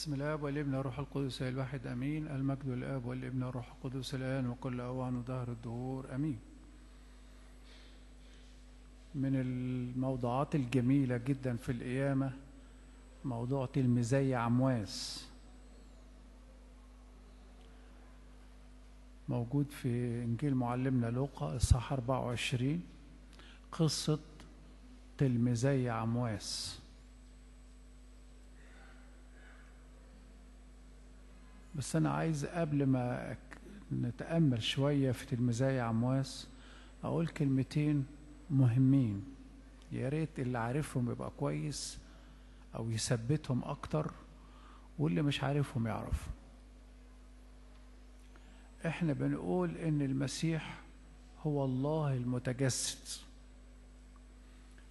بسم الاب والابن الروح القدس الواحد امين المجد للاب والابن الروح القدس الان وكل اوان ودهر الدهور امين من الموضوعات الجميله جدا في القيامه موضوع تلميذي عمواس موجود في انجيل معلمنا لوقا اصحاح 24 قصه تلميذي عمواس بس أنا عايز قبل ما نتأمل شوية في تلميذي عمواس أقول كلمتين مهمين يا ريت اللي عارفهم يبقى كويس أو يثبتهم أكتر واللي مش عارفهم يعرف احنا بنقول ان المسيح هو الله المتجسد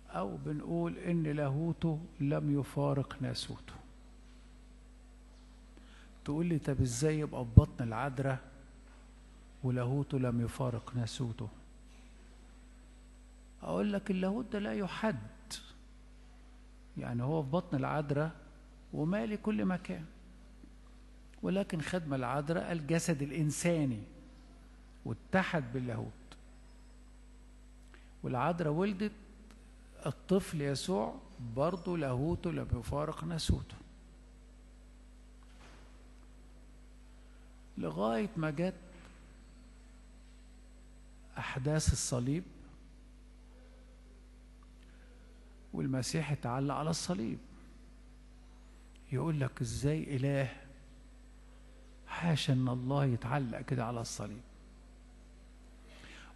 او بنقول ان لاهوته لم يفارق ناسوته تقول لي طب ازاي يبقى في بطن العذراء ولاهوته لم يفارق ناسوته اقول لك اللاهوت ده لا يحد يعني هو في بطن العذراء ومالي كل مكان ولكن خدم العذراء الجسد الانساني واتحد باللاهوت والعذراء ولدت الطفل يسوع برضه لاهوته لم يفارق ناسوته لغاية ما جت أحداث الصليب والمسيح اتعلق على الصليب يقول لك ازاي إله حاشا ان الله يتعلق كده على الصليب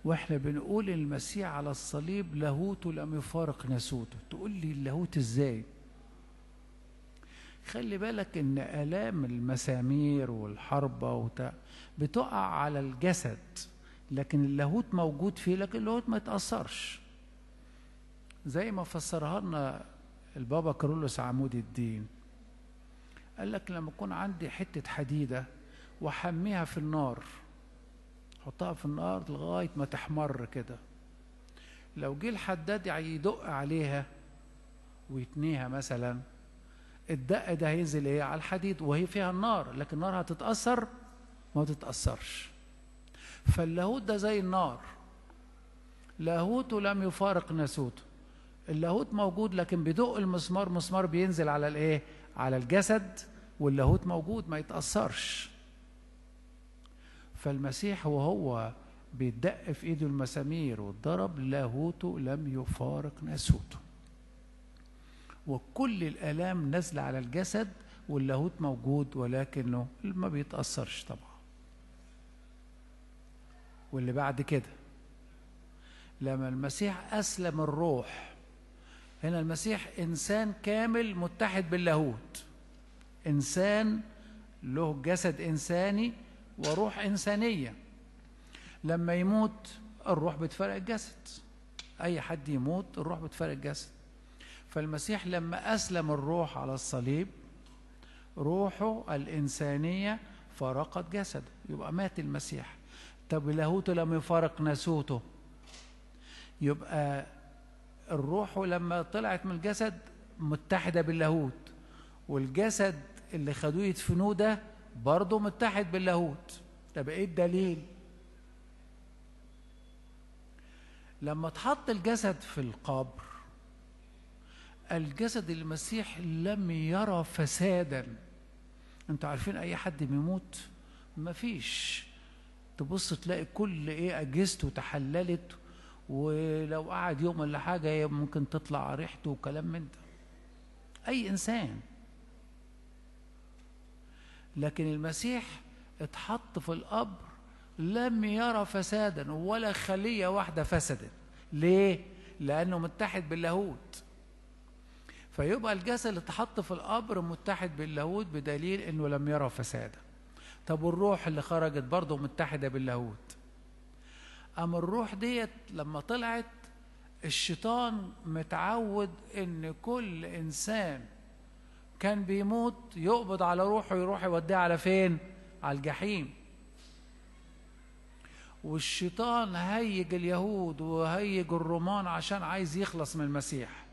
واحنا بنقول المسيح على الصليب لاهوته لم يفارق ناسوته تقول لي اللاهوت ازاي خلي بالك ان الام المسامير والحربه وبتاع بتقع على الجسد لكن اللاهوت موجود فيه لكن اللاهوت ما يتاثرش زي ما فسرها لنا البابا كارولوس عمود الدين قال لك لما يكون عندي حته حديده واحميها في النار حطها في النار لغايه ما تحمر كده لو جه الحداد يدق عليها ويتنيها مثلا الدق ده هينزل ايه على الحديد وهي فيها النار لكن النار هتتأثر ما تتأثرش فاللاهوت ده زي النار لاهوته لم يفارق ناسوته اللاهوت موجود لكن بدق المسمار مسمار بينزل على الايه على الجسد واللاهوت موجود ما يتأثرش فالمسيح وهو بيدق في ايده المسامير واتضرب لاهوته لم يفارق ناسوته وكل الآلام نازلة على الجسد واللاهوت موجود ولكنه ما بيتأثرش طبعا واللي بعد كده لما المسيح أسلم الروح هنا المسيح إنسان كامل متحد باللاهوت إنسان له جسد إنساني وروح إنسانية لما يموت الروح بتفرق الجسد أي حد يموت الروح بتفرق الجسد فالمسيح لما أسلم الروح على الصليب روحه الإنسانية فارقت جسده يبقى مات المسيح طب لاهوته لما يفارق ناسوته يبقى الروح لما طلعت من الجسد متحدة باللاهوت والجسد اللي خدوه يدفنوه ده برضه متحد باللاهوت طب ايه الدليل؟ لما اتحط الجسد في القبر الجسد المسيح لم يرى فسادا انتوا عارفين اي حد بيموت مفيش تبص تلاقي كل ايه اجهزته تحللت ولو قعد يوم ولا حاجه ممكن تطلع ريحته وكلام من ده اي انسان لكن المسيح اتحط في القبر لم يرى فسادا ولا خليه واحده فسدت ليه لانه متحد باللاهوت فيبقى الجسد اللي اتحط في القبر متحد باللاهوت بدليل انه لم يرى فسادا طب والروح اللي خرجت برضه متحده باللاهوت اما الروح ديت لما طلعت الشيطان متعود ان كل انسان كان بيموت يقبض على روحه يروح يوديه على فين على الجحيم والشيطان هيج اليهود وهيج الرومان عشان عايز يخلص من المسيح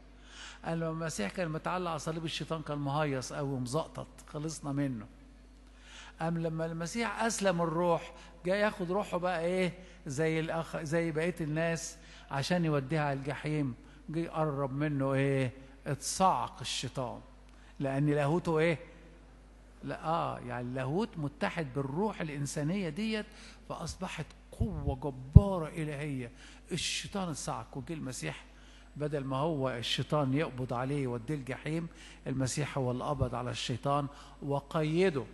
قال لما المسيح كان متعلق على صليب الشيطان كان مهيص قوي ومزقطط خلصنا منه قام لما المسيح اسلم الروح جاي ياخد روحه بقى ايه زي الاخ زي بقيه الناس عشان يوديها على الجحيم جه يقرب منه ايه اتصعق الشيطان لان لاهوته ايه لا اه يعني اللاهوت متحد بالروح الانسانيه ديت فاصبحت قوه جباره الهيه الشيطان اتصعق وجه المسيح بدل ما هو الشيطان يقبض عليه يوديه الجحيم المسيح هو اللي قبض على الشيطان وقيده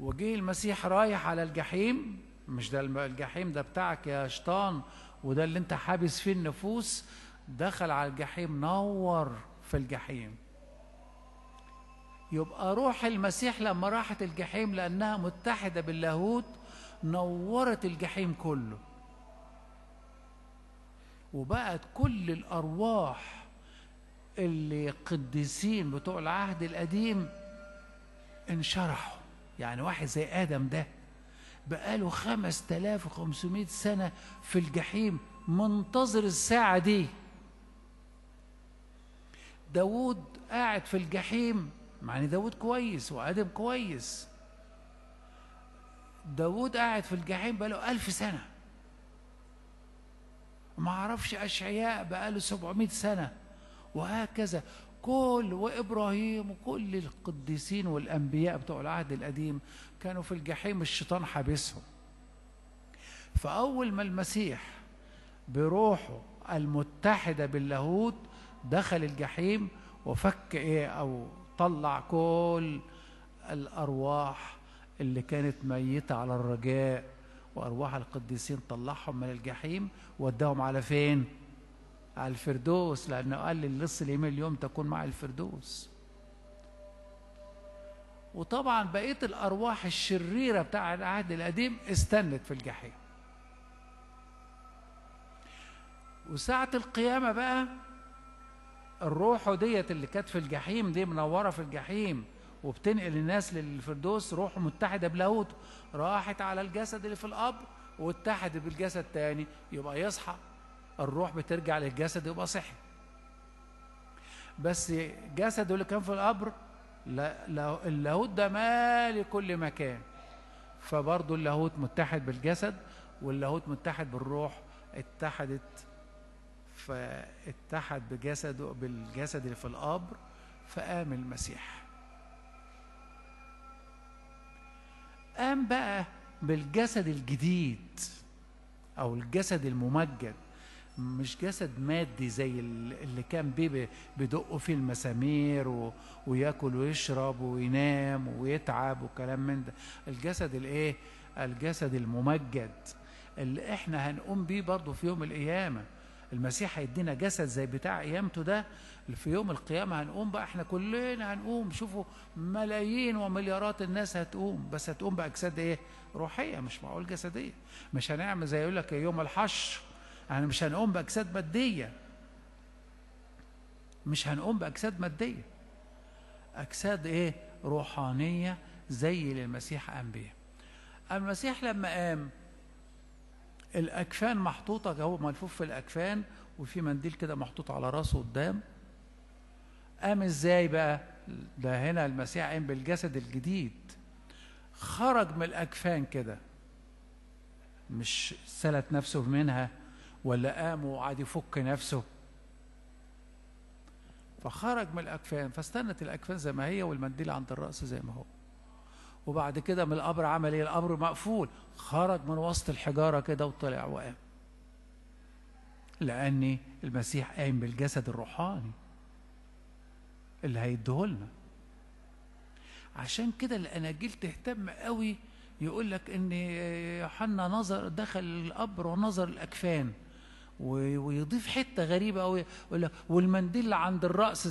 وجه المسيح رايح على الجحيم مش ده الجحيم ده بتاعك يا شيطان وده اللي انت حابس فيه النفوس دخل على الجحيم نور في الجحيم يبقى روح المسيح لما راحت الجحيم لأنها متحدة باللاهوت نورت الجحيم كله وبقت كل الأرواح اللي قديسين بتوع العهد القديم انشرحوا يعني واحد زي آدم ده بقاله 5500 سنة في الجحيم منتظر الساعة دي داود قاعد في الجحيم مع ان داود كويس وآدم كويس داود قاعد في الجحيم بقاله ألف سنة ما عرفش أشعياء بقاله 700 سنة وهكذا كل وإبراهيم وكل القديسين والأنبياء بتوع العهد القديم كانوا في الجحيم الشيطان حابسهم فأول ما المسيح بروحه المتحدة باللاهوت دخل الجحيم وفك إيه أو طلع كل الأرواح اللي كانت ميتة على الرجاء وأرواح القديسين طلعهم من الجحيم وداهم على فين على الفردوس لأنه قال للص اليمين اليوم تكون مع الفردوس وطبعا بقية الأرواح الشريرة بتاع العهد القديم استنت في الجحيم وساعة القيامة بقى الروح ديت اللي كانت في الجحيم دي منورة في الجحيم وبتنقل الناس للفردوس روح متحدة بلاهوت راحت على الجسد اللي في القبر واتحد بالجسد تاني يبقى يصحى الروح بترجع للجسد يبقى صحي بس جسده اللي كان في القبر اللاهوت ده مال كل مكان فبرضه اللاهوت متحد بالجسد واللاهوت متحد بالروح اتحدت فاتحد بجسده بالجسد اللي في القبر فقام المسيح قام بقى بالجسد الجديد أو الجسد الممجد مش جسد مادي زي اللي كان بيه بيدقوا فيه المسامير و... وياكل ويشرب وينام ويتعب وكلام من ده الجسد الايه الجسد الممجد اللي احنا هنقوم بيه برضه في يوم القيامه المسيح هيدينا جسد زي بتاع قيامته ده في يوم القيامة هنقوم بقى احنا كلنا هنقوم شوفوا ملايين ومليارات الناس هتقوم بس هتقوم بأجساد ايه روحية مش معقول جسدية مش هنعمل زي يقول لك يوم الحشر يعني مش هنقوم بأجساد مادية مش هنقوم بأجساد مادية أجساد ايه روحانية زي اللي المسيح قام بيها المسيح لما قام الأكفان محطوطة هو ملفوف في الأكفان وفي منديل كده محطوط على راسه قدام قام إزاي بقى ده هنا المسيح قام بالجسد الجديد خرج من الأكفان كده مش سلت نفسه منها ولا قام وقعد يفك نفسه فخرج من الأكفان فاستنت الأكفان زي ما هي والمنديل عند الرأس زي ما هو وبعد كده من القبر عمل ايه القبر مقفول خرج من وسط الحجاره كده وطلع وقام لان المسيح قايم بالجسد الروحاني اللي هيديهولنا عشان كده الاناجيل تهتم قوي يقول لك ان يوحنا نظر دخل القبر ونظر الاكفان ويضيف حته غريبه قوي يقول لك والمنديل عند الراس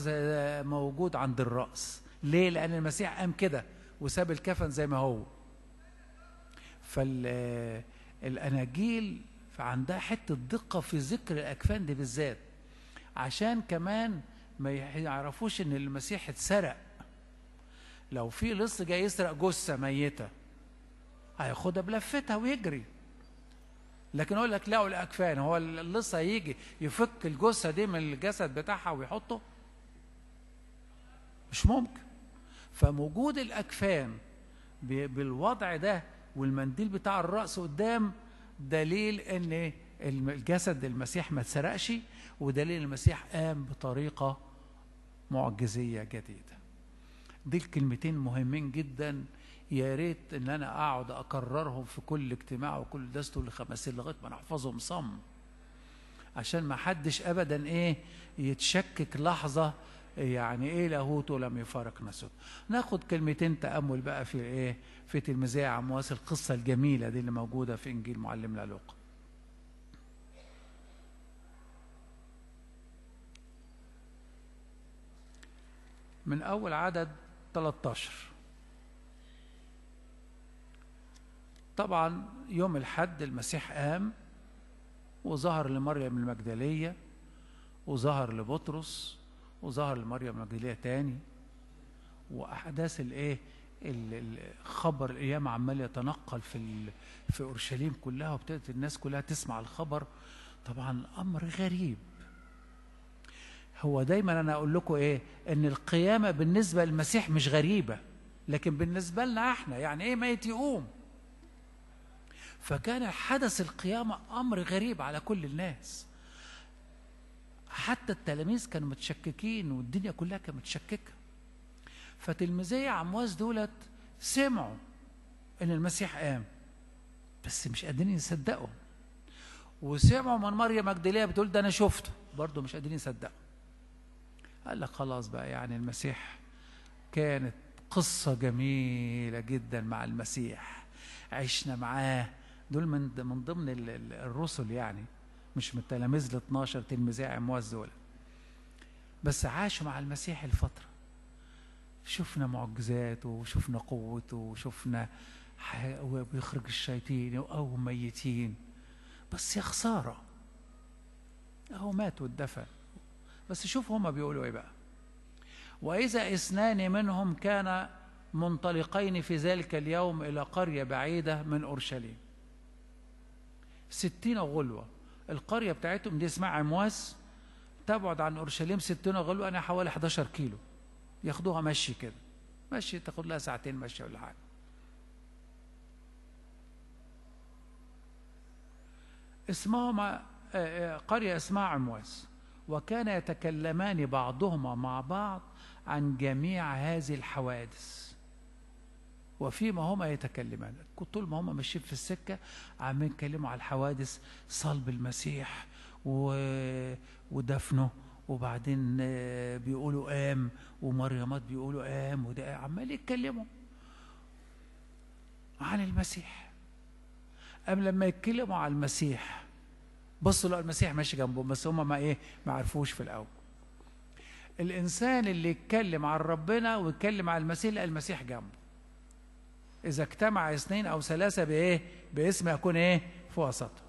موجود عند الراس ليه لان المسيح قام كده وساب الكفن زي ما هو فالأناجيل عندها حتة دقة في ذكر الأكفان دي بالذات عشان كمان ما يعرفوش ان المسيح اتسرق لو في لص جاي يسرق جثة ميتة هياخدها بلفتها ويجري لكن اقول لك لقوا الاكفان هو اللص هيجي يفك الجثة دي من الجسد بتاعها ويحطه مش ممكن فموجود الأكفان بالوضع ده والمنديل بتاع الرأس قدام دليل أن الجسد المسيح ما اتسرقش ودليل المسيح قام بطريقة معجزية جديدة دي الكلمتين مهمين جدا يا ريت ان انا اقعد اكررهم في كل اجتماع وكل درس طول الخمسين لغايه ما نحفظهم صم عشان ما حدش ابدا ايه يتشكك لحظه يعني ايه لاهوت لم يفارق نسوت ناخد كلمتين تامل بقى في ايه في تلميذيه عمواس القصه الجميله دي اللي موجوده في انجيل معلمنا لوقا من اول عدد 13 طبعا يوم الحد المسيح قام وظهر لمريم المجدليه وظهر لبطرس وظهر لمريم المجدلية تاني وأحداث الإيه الخبر القيامة عمال يتنقل في في أورشليم كلها وابتدت الناس كلها تسمع الخبر طبعا أمر غريب هو دايما أنا أقول لكم إيه إن القيامة بالنسبة للمسيح مش غريبة لكن بالنسبة لنا إحنا يعني إيه ميت يقوم فكان حدث القيامة أمر غريب على كل الناس حتى التلاميذ كانوا متشككين والدنيا كلها كانت متشككة فتلميذي عمواس دولت سمعوا ان المسيح قام بس مش قادرين يصدقوا وسمعوا من مريم مجدليه بتقول ده انا شفته برضه مش قادرين يصدقوا قال لك خلاص بقى يعني المسيح كانت قصة جميلة جدا مع المسيح عشنا معاه دول من من ضمن الرسل يعني مش من التلاميذ ال 12 تلميذي عمواس دول بس عاشوا مع المسيح الفترة شفنا معجزاته وشفنا قوته وشفنا ويخرج الشياطين أو ميتين بس يا خسارة أهو مات واتدفن بس شوف هما بيقولوا إيه بقى وإذا اثنان منهم كان منطلقين في ذلك اليوم إلى قرية بعيدة من أورشليم ستين غلوة القرية بتاعتهم دي اسمها عمواس تبعد عن أورشليم 60 غلو أنا حوالي 11 كيلو ياخدوها مشي كده مشي تاخد لها ساعتين مشي ولا حاجة اسمهما آه، آه، قرية اسمها عمواس وكان يتكلمان بعضهما مع بعض عن جميع هذه الحوادث وفيما هما يتكلمان طول ما هما ماشيين في السكة عمالين يتكلموا على الحوادث صلب المسيح و... ودفنه وبعدين آه، بيقولوا قام ومريمات بيقولوا قام وده عمال يتكلموا عن المسيح قام لما يتكلموا على المسيح بصوا لقوا المسيح ماشي جنبهم بس هما ما ايه ما عرفوش في الاول الانسان اللي يتكلم عن ربنا ويتكلم على المسيح لقى المسيح جنبه إذا اجتمع اثنين أو ثلاثة بإيه؟ باسم يكون إيه؟ في وسطه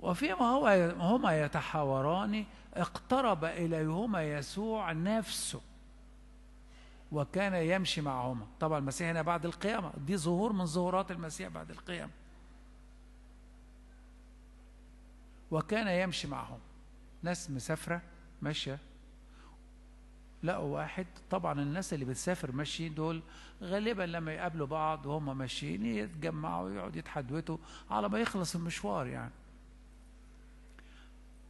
وفيما هو هما يتحاوران اقترب إليهما يسوع نفسه وكان يمشي معهما طبعا المسيح هنا بعد القيامة دي ظهور من ظهورات المسيح بعد القيامة وكان يمشي معهم ناس مسافرة ماشية لقوا واحد طبعا الناس اللي بتسافر ماشيين دول غالبا لما يقابلوا بعض وهم ماشيين يتجمعوا ويقعدوا يتحدوتوا على ما يخلص المشوار يعني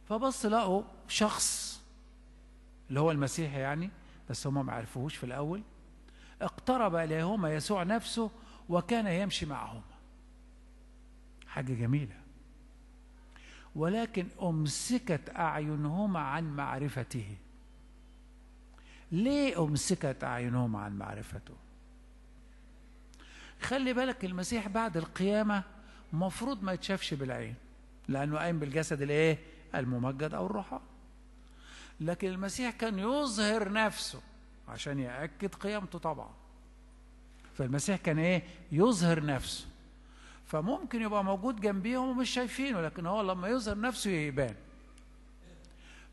فبص لقوا شخص اللي هو المسيح يعني بس هم ما عرفوهوش في الأول اقترب إليهما يسوع نفسه وكان يمشي معهما حاجة جميلة ولكن أمسكت أعينهما عن معرفته ليه أمسكت أعينهم عن معرفته خلي بالك المسيح بعد القيامة مفروض ما يتشافش بالعين لأنه قايم بالجسد الإيه الممجد أو الروحان لكن المسيح كان يظهر نفسه عشان يأكد قيامته طبعا فالمسيح كان إيه يظهر نفسه فممكن يبقى موجود جنبيهم ومش شايفينه لكن هو لما يظهر نفسه يبان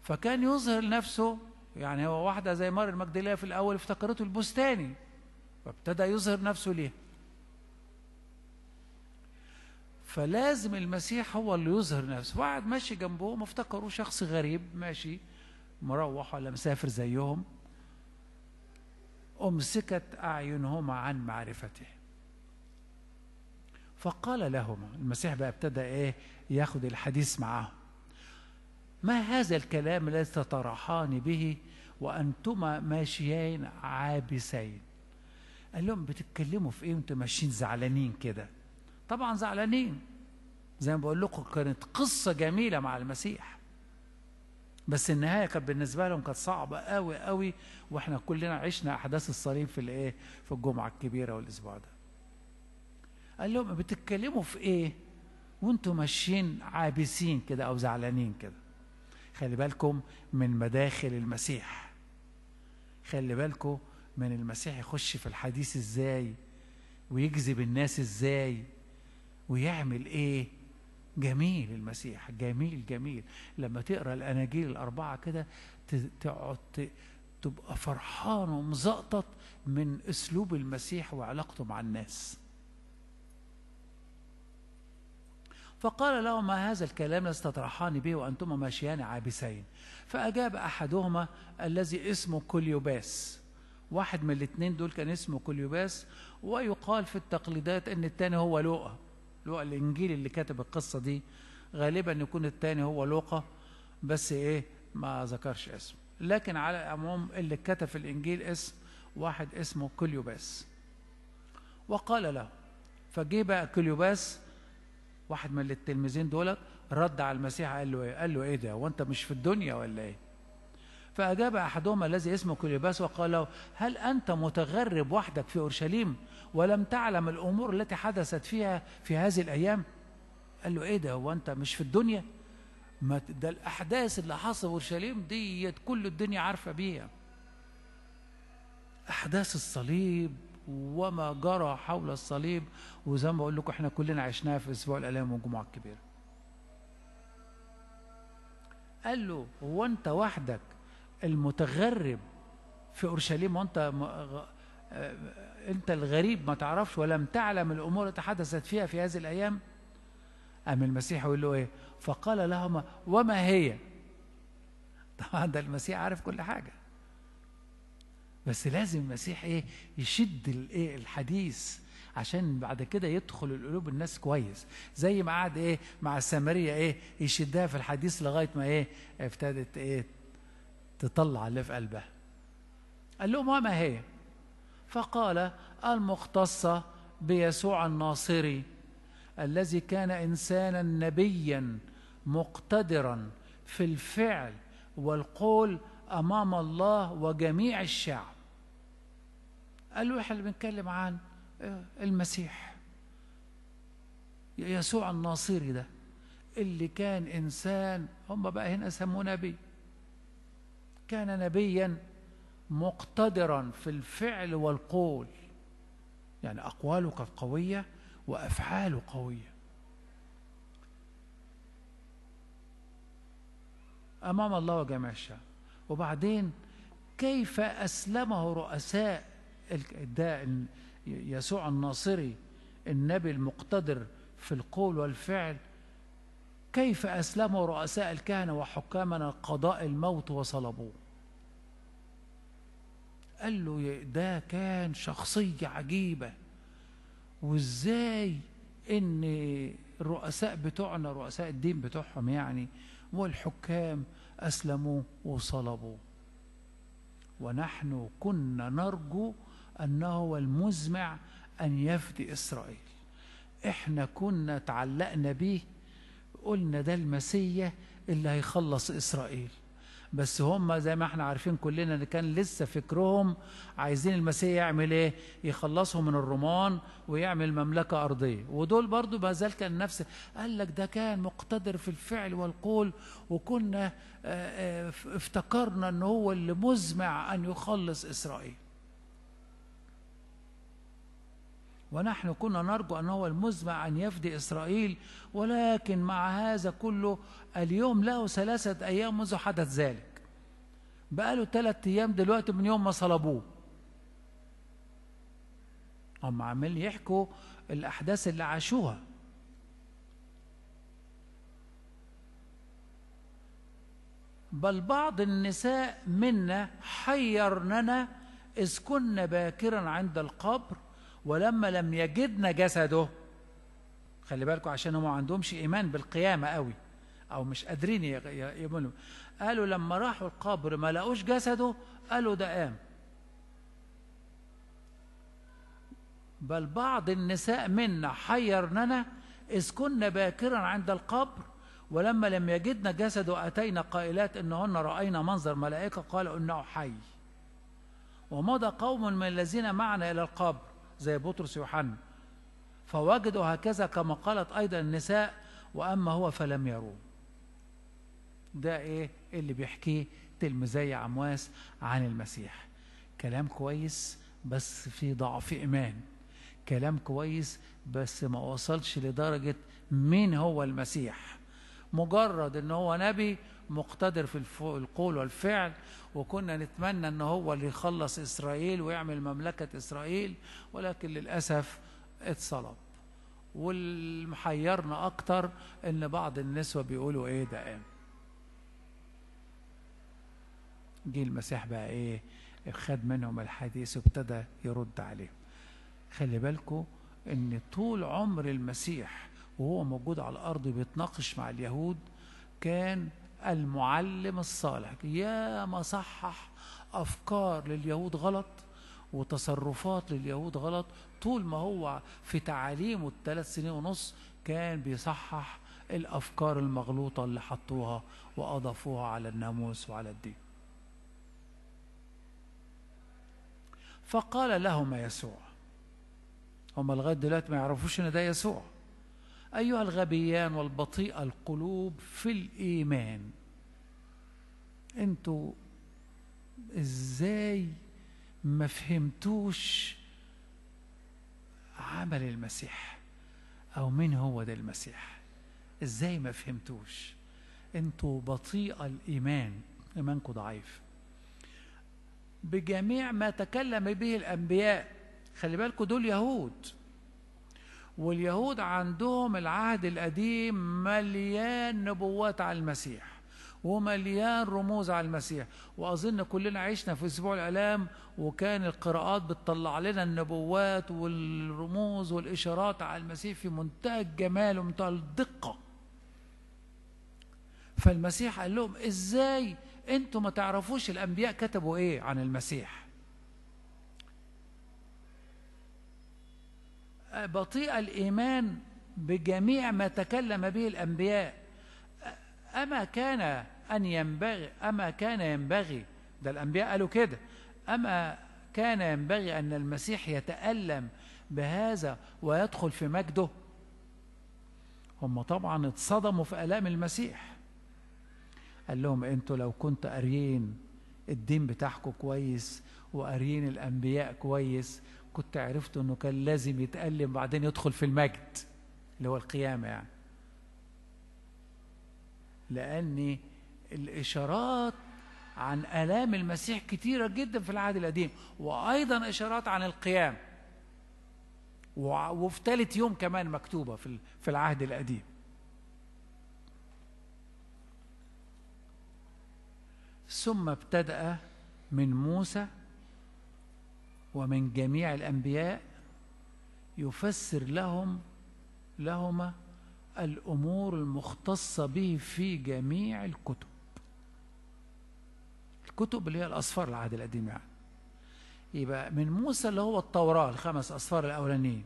فكان يظهر نفسه يعني هو واحدة زي مار المجدلية في الأول افتكرته البستاني فابتدى يظهر نفسه ليها فلازم المسيح هو اللي يظهر نفسه واحد ماشي جنبه افتكروا شخص غريب ماشي مروح ولا مسافر زيهم أمسكت أعينهما عن معرفته فقال لهما المسيح بقى ابتدى ايه ياخد الحديث معاهم ما هذا الكلام الذي تطرحان به وأنتما ماشيين عابسين قال لهم بتتكلموا في ايه وانتم ماشيين زعلانين كده طبعا زعلانين زي ما بقول لكم كانت قصة جميلة مع المسيح بس النهاية كانت بالنسبة لهم كانت صعبة قوي قوي واحنا كلنا عشنا أحداث الصليب في الايه في الجمعة الكبيرة والأسبوع ده قال لهم بتتكلموا في ايه وانتم ماشيين عابسين كده او زعلانين كده خلي بالكم من مداخل المسيح خلي بالكم من المسيح يخش في الحديث ازاي ويجذب الناس ازاي ويعمل ايه جميل المسيح جميل جميل لما تقرا الاناجيل الاربعه كده تقعد تبقى فرحان ومزقطط من اسلوب المسيح وعلاقته مع الناس فقال لهما هذا الكلام لستطرحان به وأنتما ماشيان عابسين فأجاب أحدهما الذي اسمه كليوباس واحد من الاثنين دول كان اسمه كليوباس ويقال في التقليدات أن الثاني هو لوقا لوقا الإنجيل اللي كتب القصة دي غالبا يكون الثاني هو لوقا بس إيه ما ذكرش اسمه لكن على العموم اللي كتب في الإنجيل اسم واحد اسمه كليوباس وقال له فجه بقى كليوباس واحد من التلميذين دولت رد على المسيح قال له ايه قال له ايه ده وانت مش في الدنيا ولا ايه فأجاب أحدهما الذي اسمه كليباس وقال له هل أنت متغرب وحدك في أورشليم ولم تعلم الأمور التي حدثت فيها في هذه الأيام قال له إيه ده هو أنت مش في الدنيا ما ده الأحداث اللي حصلت في أورشليم ديت كل الدنيا عارفة بيها أحداث الصليب وما جرى حول الصليب وزي ما بقول لكم احنا كلنا عشناها في اسبوع الالام والجمعه الكبيره قال له هو انت وحدك المتغرب في اورشليم وانت آه، انت الغريب ما تعرفش ولم تعلم الامور التي حدثت فيها في هذه الايام أم المسيح يقول له إيه فقال لهما وما هي طبعا ده المسيح عارف كل حاجة بس لازم المسيح ايه يشد الايه الحديث عشان بعد كده يدخل القلوب الناس كويس زي ما قعد ايه مع السامريه ايه يشدها في الحديث لغايه ما ايه ابتدت ايه تطلع اللي في قلبها قال لهم وما هي فقال المختصه بيسوع الناصري الذي كان انسانا نبيا مقتدرا في الفعل والقول امام الله وجميع الشعب قالوا له احنا اللي بنتكلم عن المسيح يسوع الناصري ده اللي كان انسان هم بقى هنا سموه نبي كان نبيا مقتدرا في الفعل والقول يعني اقواله كانت قويه وافعاله قويه امام الله وجميع الشعب وبعدين كيف أسلمه رؤساء ده يسوع الناصري النبي المقتدر في القول والفعل كيف أسلمه رؤساء الكهنة وحكامنا قضاء الموت وصلبوه قال له ده كان شخصية عجيبة وازاي ان الرؤساء بتوعنا رؤساء الدين بتوعهم يعني والحكام أسلموا وصلبوا ونحن كنا نرجو أنه هو المزمع أن يفدي إسرائيل إحنا كنا تعلقنا به قلنا ده المسيح اللي هيخلص إسرائيل بس هم زي ما احنا عارفين كلنا ان كان لسه فكرهم عايزين المسيح يعمل ايه يخلصهم من الرومان ويعمل مملكة أرضية ودول برضو ما زال كان نفس قال لك ده كان مقتدر في الفعل والقول وكنا اه اه افتكرنا ان هو اللي مزمع ان يخلص إسرائيل ونحن كنا نرجو أن هو المزمع أن يفدي إسرائيل ولكن مع هذا كله اليوم له ثلاثة أيام منذ حدث ذلك بقاله ثلاثة أيام دلوقتي من يوم ما صلبوه هم عمال يحكوا الأحداث اللي عاشوها بل بعض النساء منا حيرننا إذ كنا باكرا عند القبر ولما لم يجدن جسده خلي بالكم عشان هم ما عندهمش إيمان بالقيامة قوي أو مش قادرين يؤمنوا قالوا لما راحوا القبر ما لقوش جسده قالوا ده قام بل بعض النساء منا حيرننا إذ كنا باكرا عند القبر ولما لم يجدنا جسده أتينا قائلات إنهن رأينا منظر ملائكة قالوا إنه حي ومضى قوم من الذين معنا إلى القبر زي بطرس يوحنا فوجدوا هكذا كما قالت أيضا النساء وأما هو فلم يروه ده إيه اللي بيحكيه تلميذي عمواس عن المسيح كلام كويس بس في ضعف إيمان كلام كويس بس ما وصلش لدرجة مين هو المسيح مجرد ان هو نبي مقتدر في القول والفعل وكنا نتمنى أن هو اللي يخلص إسرائيل ويعمل مملكة إسرائيل ولكن للأسف اتصلب والمحيرنا أكتر أن بعض النسوة بيقولوا إيه ده إيه جه المسيح بقى إيه خد منهم الحديث وابتدى يرد عليهم خلي بالكم ان طول عمر المسيح وهو موجود على الارض بيتناقش مع اليهود كان المعلم الصالح يا ما صحح أفكار لليهود غلط وتصرفات لليهود غلط طول ما هو في تعاليمه الثلاث سنين ونص كان بيصحح الأفكار المغلوطة اللي حطوها وأضافوها على الناموس وعلى الدين فقال لهما يسوع هما لغاية دلوقتي ما يعرفوش إن ده يسوع أيها الغبيان والبطيئة القلوب في الإيمان أنتوا إزاي ما فهمتوش عمل المسيح أو مين هو ده المسيح إزاي ما فهمتوش أنتوا بطيئة الإيمان إيمانكم ضعيف بجميع ما تكلم به الأنبياء خلي بالكم دول يهود واليهود عندهم العهد القديم مليان نبوات على المسيح ومليان رموز على المسيح وأظن كلنا عشنا في أسبوع الألام وكان القراءات بتطلع لنا النبوات والرموز والإشارات على المسيح في منتهى الجمال ومنتهى الدقة فالمسيح قال لهم إزاي أنتم ما تعرفوش الأنبياء كتبوا إيه عن المسيح بطيء الإيمان بجميع ما تكلم به الأنبياء أما كان أن ينبغي أما كان ينبغي ده الأنبياء قالوا كده أما كان ينبغي أن المسيح يتألم بهذا ويدخل في مجده هم طبعا اتصدموا في آلام المسيح قال لهم انتوا لو كنتوا قاريين الدين بتاعكم كويس وقاريين الأنبياء كويس كنت عرفت انه كان لازم يتألم بعدين يدخل في المجد اللي هو القيامة يعني لأن الإشارات عن آلام المسيح كثيرة جدا في العهد القديم وأيضا إشارات عن القيام وفي ثالث يوم كمان مكتوبة في العهد القديم ثم ابتدأ من موسى ومن جميع الأنبياء يفسر لهم لهما الأمور المختصة به في جميع الكتب الكتب اللي هي الأصفار العهد القديم يعني يبقى من موسى اللي هو التوراة الخمس أصفار الأولانيين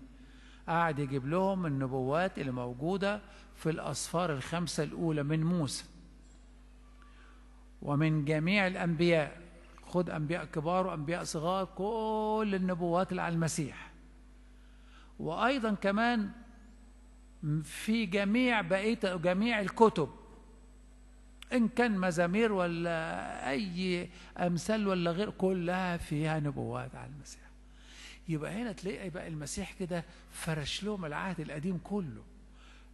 قعد يجيب لهم النبوات اللي موجودة في الأصفار الخمسة الأولى من موسى ومن جميع الأنبياء خد أنبياء كبار وأنبياء صغار كل النبوات اللي على المسيح وأيضا كمان في جميع بقية جميع الكتب إن كان مزامير ولا أي أمثال ولا غير كلها فيها نبوات على المسيح يبقى هنا تلاقي بقى المسيح كده فرش لهم العهد القديم كله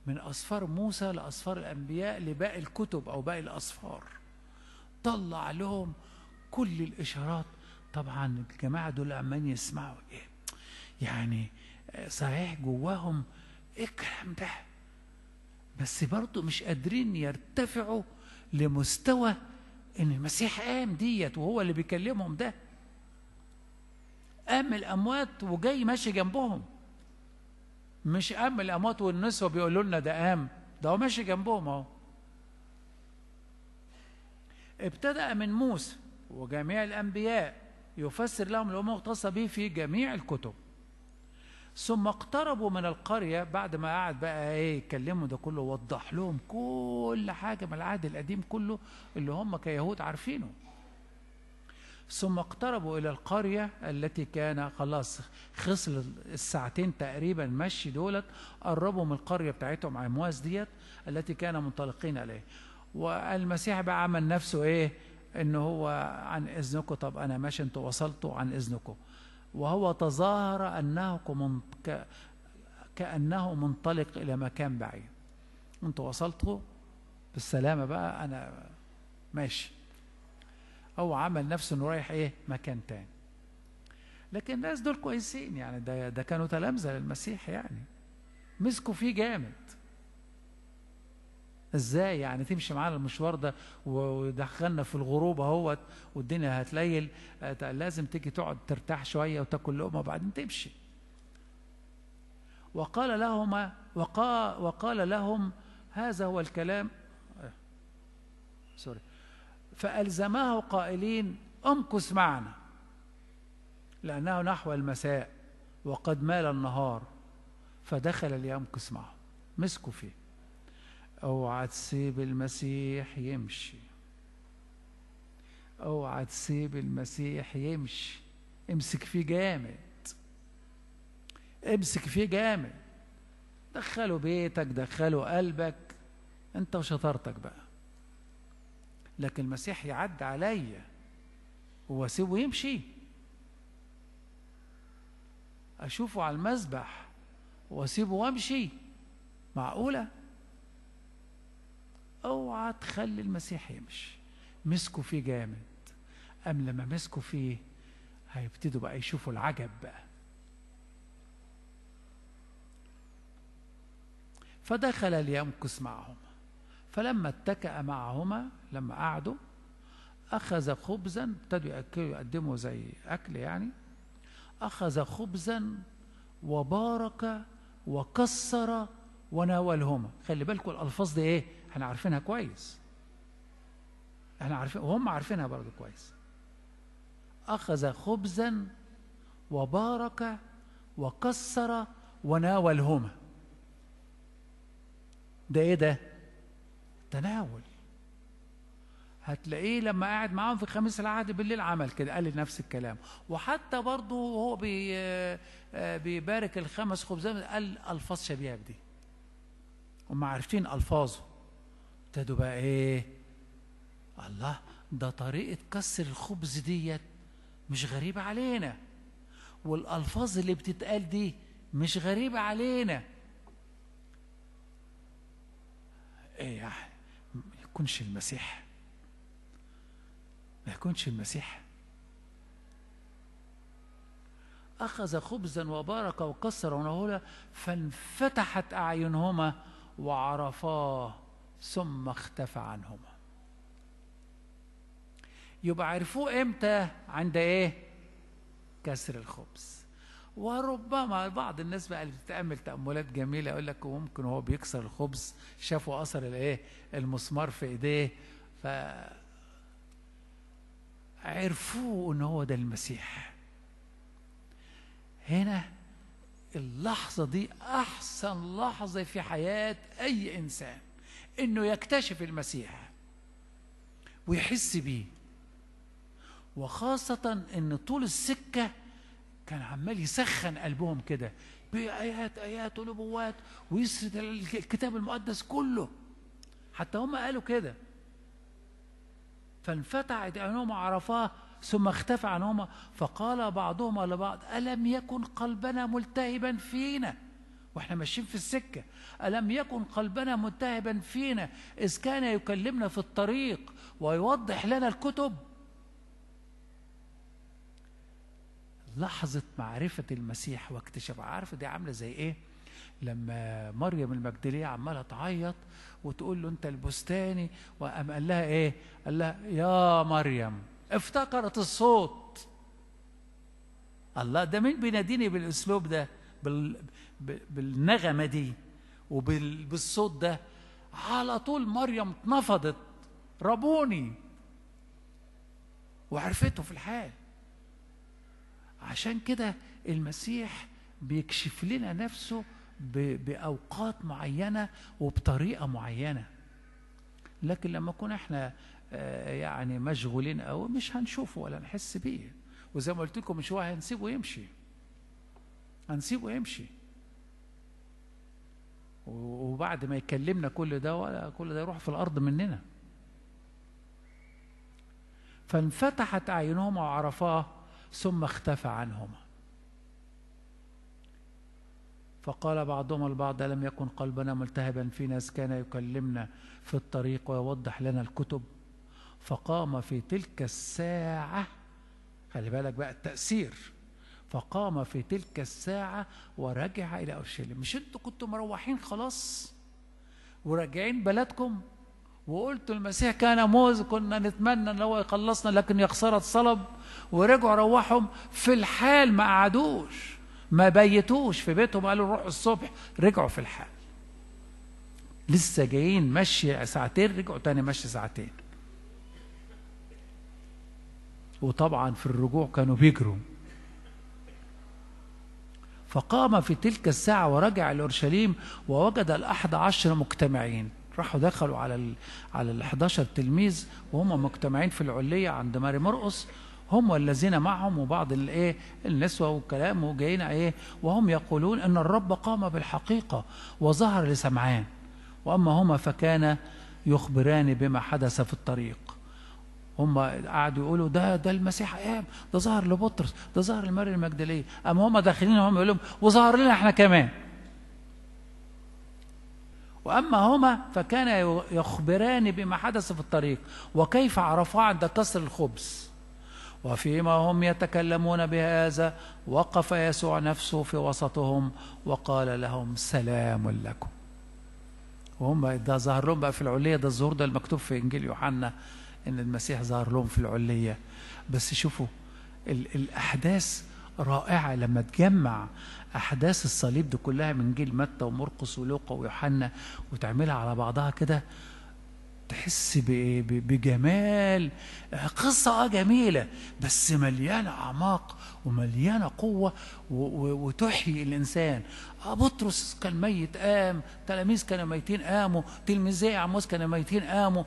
من أصفار موسى لأصفار الأنبياء لباقي الكتب أو باقي الأصفار طلع لهم كل الإشارات طبعا الجماعة دول عمالين يسمعوا إيه يعني آه، صحيح جواهم إيه الكلام ده بس برضه مش قادرين يرتفعوا لمستوى إن المسيح قام ديت وهو اللي بيكلمهم ده قام الأموات وجاي ماشي جنبهم مش قام الأموات والنسوة بيقولوا لنا ده قام ده هو ماشي جنبهم اهو ابتدأ من موسى وجميع الأنبياء يفسر لهم الأمة المختصة به في جميع الكتب ثم اقتربوا من القرية بعد ما قعد بقى ايه يكلموا ده كله وضح لهم كل حاجة من العهد القديم كله اللي هم كيهود عارفينه ثم اقتربوا إلى القرية التي كان خلاص خصل الساعتين تقريبا مشي دولت قربوا من القرية بتاعتهم عمواس ديت التي كان منطلقين عليه والمسيح بقى عمل نفسه ايه ان هو عن اذنكم طب انا ماشي انتوا وصلتوا عن اذنكم وهو تظاهر انه كانه منطلق الى مكان بعيد انتوا وصلتوا بالسلامه بقى انا ماشي هو عمل نفسه انه رايح ايه مكان تاني لكن الناس دول كويسين يعني ده ده كانوا تلامذه للمسيح يعني مسكوا فيه جامد ازاي يعني تمشي معانا المشوار ده ودخلنا في الغروب اهوت والدنيا هتليل لازم تيجي تقعد ترتاح شويه وتاكل لقمه وبعدين تمشي وقال لهما وقال, وقال لهم هذا هو الكلام سوري فألزماه قائلين امكث معنا لأنه نحو المساء وقد مال النهار فدخل ليمكث معهم مسكوا فيه اوعى تسيب المسيح يمشي اوعى تسيب المسيح يمشي امسك فيه جامد امسك فيه جامد دخله بيتك دخله قلبك انت وشطارتك بقى لكن المسيح يعدي عليا واسيبه يمشي اشوفه على المسبح واسيبه وامشي معقوله اوعى تخلي المسيح يمشي مسكوا فيه جامد أم لما مسكوا فيه هيبتدوا بقى يشوفوا العجب بقى فدخل ليمكث معهم فلما اتكأ معهما لما قعدوا أخذ خبزا ابتدوا يأكلوا يقدموا زي أكل يعني أخذ خبزا وبارك وكسر وناولهما خلي بالكم الألفاظ دي إيه احنا عارفينها كويس احنا عارفين وهم عارفينها برضه كويس أخذ خبزا وبارك وكسر وناولهما ده ايه ده تناول هتلاقيه لما قاعد معاهم في خميس العهد بالليل عمل كده قال نفس الكلام وحتى برضه وهو بي آه، بيبارك الخمس خبزات قال الفاظ شبيهه بدي هم عارفين الفاظه ابتدوا بقى ايه الله ده طريقة كسر الخبز ديت مش غريبة علينا والألفاظ اللي بتتقال دي مش غريبة علينا ايه يعني ما يكونش المسيح ما يكونش المسيح أخذ خبزا وبارك وكسر ونهولا فانفتحت أعينهما وعرفاه ثم اختفى عنهما يبقى عرفوه امتى عند ايه كسر الخبز وربما بعض الناس بقى اللي بتتامل تاملات جميله يقول لك ممكن هو بيكسر الخبز شافوا اثر الايه المسمار في ايديه ف عرفوه ان هو ده المسيح هنا اللحظه دي احسن لحظه في حياه اي انسان انه يكتشف المسيح ويحس بيه وخاصة ان طول السكة كان عمال يسخن قلبهم كده بآيات آيات ونبوات ويسرد الكتاب المقدس كله حتى هم قالوا كده فانفتحت عينهم عرفاه ثم اختفى عنهما فقال بعضهما لبعض ألم يكن قلبنا ملتهبا فينا واحنا ماشيين في السكة ألم يكن قلبنا ملتهبا فينا إذ كان يكلمنا في الطريق ويوضح لنا الكتب لحظة معرفة المسيح واكتشاف عارفة دي عاملة زي إيه لما مريم المجدلية عمالة تعيط وتقول له أنت البستاني وقام قال لها إيه قال لها يا مريم افتكرت الصوت الله ده مين بيناديني بالأسلوب ده بال... بالنغمة دي وبالصوت ده على طول مريم اتنفضت ربوني وعرفته في الحال عشان كده المسيح بيكشف لنا نفسه بأوقات معينة وبطريقة معينة لكن لما كنا احنا آه، يعني مشغولين قوي مش هنشوفه ولا نحس بيه وزي ما قلت لكم مش هو هنسيبه يمشي هنسيبه يمشي وبعد ما يكلمنا كل ده ولا كل ده يروح في الارض مننا فانفتحت اعينهما وعرفاه ثم اختفى عنهما فقال بعضهما البعض لم يكن قلبنا ملتهبا في ناس كان يكلمنا في الطريق ويوضح لنا الكتب فقام في تلك الساعة خلي بالك بقى التأثير فقام في تلك الساعة ورجع إلى أورشليم مش أنتوا كنتوا مروحين خلاص وراجعين بلدكم وقلت المسيح كان موز كنا نتمنى ان هو يخلصنا لكن يخسر الصلب صلب ورجعوا روحهم في الحال ما قعدوش ما بيتوش في بيتهم قالوا نروح الصبح رجعوا في الحال لسه جايين مشي ساعتين رجعوا تاني مشي ساعتين وطبعا في الرجوع كانوا بيجروا فقام في تلك الساعة ورجع لأورشليم ووجد الأحد عشر مجتمعين راحوا دخلوا على ال على ال 11 تلميذ وهم مجتمعين في العلية عند ماري مرقص هم والذين معهم وبعض الايه النسوة والكلام وجايين ايه وهم يقولون ان الرب قام بالحقيقة وظهر لسمعان واما هما فكان يخبران بما حدث في الطريق هم قعدوا يقولوا ده ده المسيح قام ده ظهر لبطرس ده ظهر لمريم المجدليه اما هم داخلين هم يقول لهم وظهر لنا احنا كمان واما هما فكان يخبران بما حدث في الطريق وكيف عرفا عند كسر الخبز وفيما هم يتكلمون بهذا وقف يسوع نفسه في وسطهم وقال لهم سلام لكم وهم ده ظهر لهم بقى في العليه ده الظهور ده المكتوب في انجيل يوحنا ان المسيح ظهر لهم في العليه بس شوفوا ال الاحداث رائعه لما تجمع احداث الصليب دي كلها من جيل متى ومرقس ولوقا ويوحنا وتعملها على بعضها كده تحس بجمال قصة آه جميلة بس مليانة أعماق ومليانة قوة وتحيي الإنسان آه، بطرس كان ميت قام تلاميذ كانوا ميتين قاموا تلميذي عموس كانوا ميتين قاموا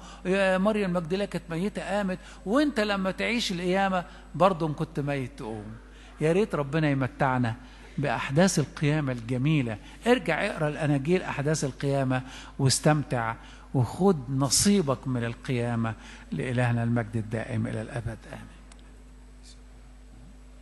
مريم المجدلة كانت ميتة قامت وانت لما تعيش القيامة برضه كنت ميت تقوم يا ريت ربنا يمتعنا بأحداث القيامة الجميلة ارجع اقرأ الأناجيل أحداث القيامة واستمتع وخد نصيبك من القيامة لإلهنا المجد الدائم إلى الأبد آمين